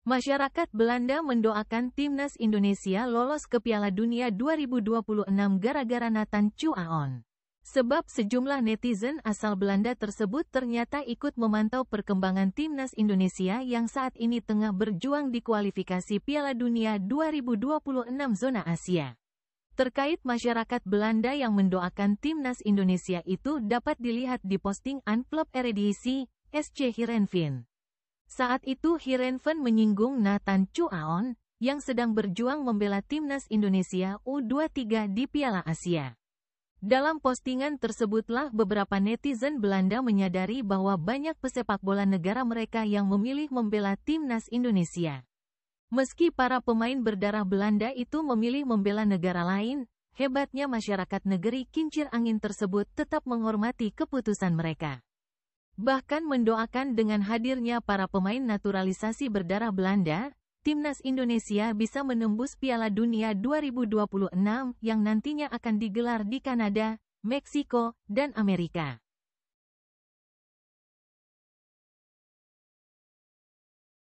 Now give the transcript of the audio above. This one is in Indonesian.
Masyarakat Belanda mendoakan timnas Indonesia lolos ke Piala Dunia 2026 gara-gara Nathan Chuaon. Sebab sejumlah netizen asal Belanda tersebut ternyata ikut memantau perkembangan timnas Indonesia yang saat ini tengah berjuang di kualifikasi Piala Dunia 2026 zona Asia. Terkait masyarakat Belanda yang mendoakan timnas Indonesia itu dapat dilihat di posting Unklub Eredivisie SC Heerenveen. Saat itu Hirenven menyinggung Nathan Chuaon, yang sedang berjuang membela timnas Indonesia U23 di Piala Asia. Dalam postingan tersebutlah beberapa netizen Belanda menyadari bahwa banyak pesepak bola negara mereka yang memilih membela timnas Indonesia. Meski para pemain berdarah Belanda itu memilih membela negara lain, hebatnya masyarakat negeri kincir angin tersebut tetap menghormati keputusan mereka bahkan mendoakan dengan hadirnya para pemain naturalisasi berdarah Belanda, Timnas Indonesia bisa menembus Piala Dunia 2026 yang nantinya akan digelar di Kanada, Meksiko, dan Amerika.